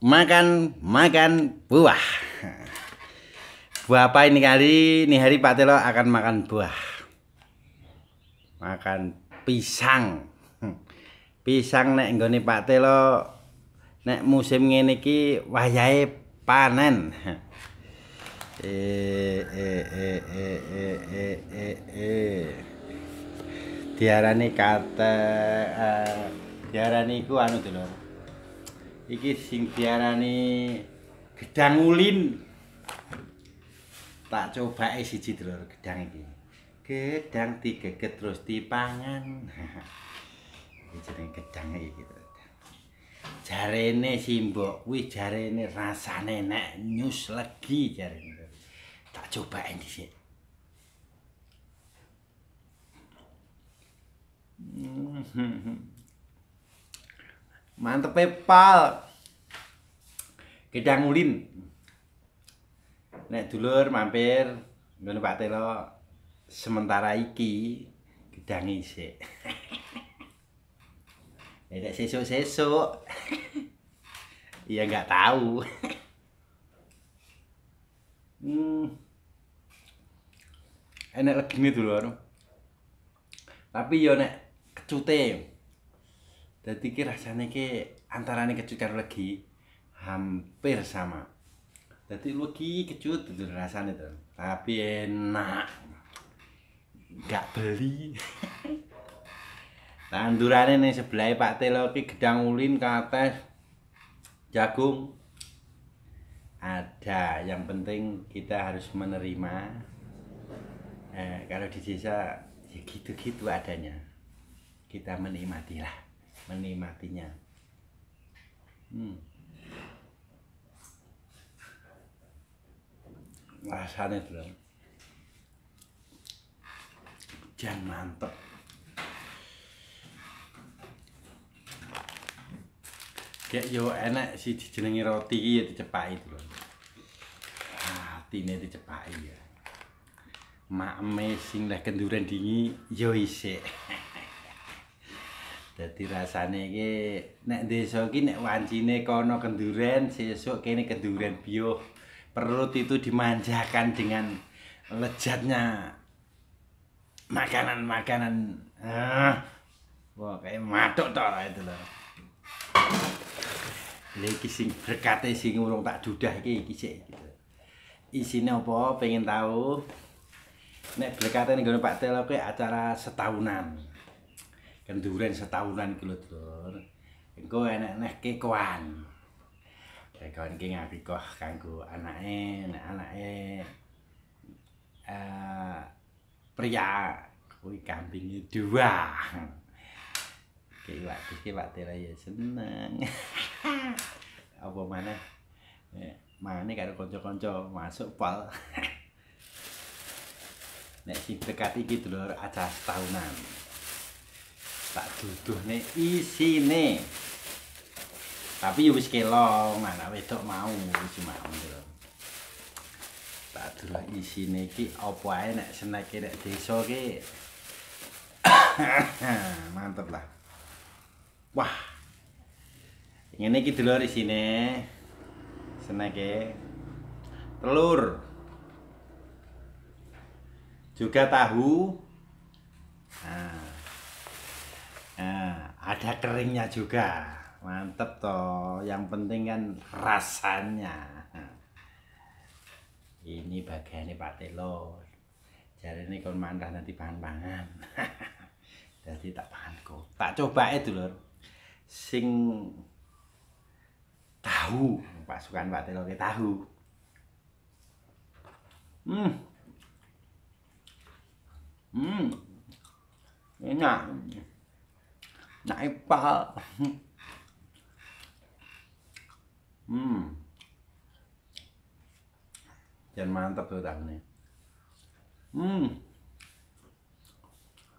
makan makan buah buah apa ini kali ini hari Pak Telo akan makan buah makan pisang pisang nek nggone Pak Telo nek musim ngene iki wayahe panen eh eh eh eh eh eh eh eh diarani kata uh, eh, diarani ku anu telo. iki sing diarani gedang ulin tak coba e siji dulur gedang iki gedang digeget terus dipangan iki jeneng gedang iki jarene simbok kuwi jarene rasane nek nyus legi jarene tak coba e dhisik Mantep pal. Gedang Ulin. Nek dulur mampir nggon Pak Telo sementara iki gedangi sik. nek sesuk-sesuk. Iya nggak tahu. hmm. Enak lagi nih dulu Tapi yo nek kecute. Dadi ki rasane ki antarane kecut karo legi. hampir sama jadi lagi kecut itu rasanya tuh tapi enak gak beli tandurannya nih sebelah Pak ki gedang ulin ke atas jagung ada yang penting kita harus menerima eh, kalau di sisa ya gitu-gitu adanya kita menikmatilah menikmatinya hmm. rasanya dulu jangan mantep kayak yo enak sih dijenengi roti ya dicepai hati hatine dicepai ya mak mesing lah kenduran dingin yo isik dadi rasane iki nek desa iki nek wancine kono kenduren sesuk kene kenduren bio perut itu dimanjakan dengan lejatnya makanan-makanan ah wah kayak matok tok lah itu loh lagi sing berkate sing urung tak dudah iki iki gitu. apa pengen tahu nek berkate ning Pak Telo kayak acara setahunan. Kenduren setahunan kuwi lho, Engko enek-enek kekoan. rekon eh, iki ngapi kok kanggo anake nek anake eh pria kuwi kambing dua iki wak iki wak tele ya seneng apa mana eh, mana karo kanca-kanca masuk pol nek si dekat iki dulur acara setahunan tak duduh nek isine Tapi ya wis mana anak wedok mau wis mau. Tak delok isine iki opo ae nek seneke nek desa ki. Mantep lah. Wah. Ngene iki delok isine. Seneke telur. Juga tahu. Nah. Nah, ada keringnya juga mantep toh yang penting kan rasanya ini bagiannya Pak Telo jari ini kalau mandah nanti bahan-bahan jadi tak bahanku tak coba itu lor sing tahu pasukan Pak Telo ke ya, tahu hmm hmm enak naik pahal Hmm. Dan mantap tuh tangannya. Hmm.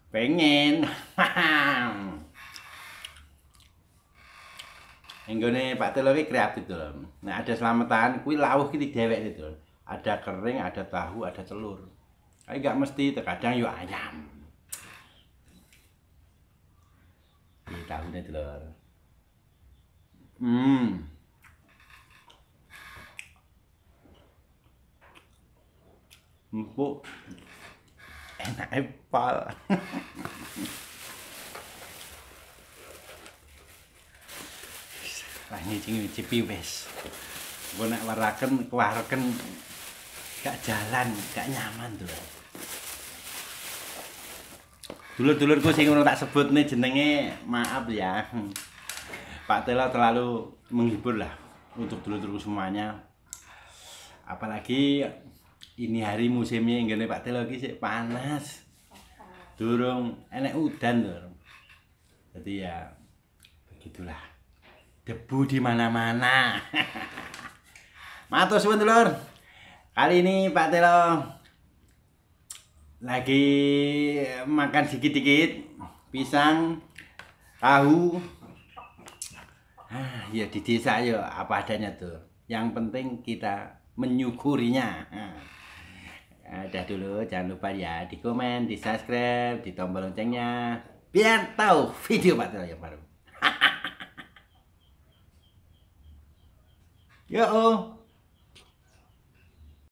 Pengen. Enggone Pak Telo iki kreatif to. Nah, ada selamatan kuwi lawuh iki dhewek itu. Ada kering, ada tahu, ada telur. Kayak enggak mesti terkadang yo ayam. Di tahunya telur. Hmm. empuk enak epal lah ini cingin cipi wes gue nak waraken kewaraken gak jalan gak nyaman tuh dulur dulurku sih ngono tak sebut nih jenenge maaf ya Pak Tela terlalu menghibur lah untuk dulur dulur semuanya apalagi ini hari musimnya yang gini Pak Tel lagi sih panas durung enak udan durung jadi ya begitulah debu di mana-mana matur suwun dulur kali ini Pak Telo lagi makan sedikit-sedikit pisang tahu ah ya di desa ya apa adanya tuh yang penting kita menyukurinya. Nah udah eh, dulu jangan lupa ya di komen di subscribe di tombol loncengnya biar tahu video Pak yang baru yo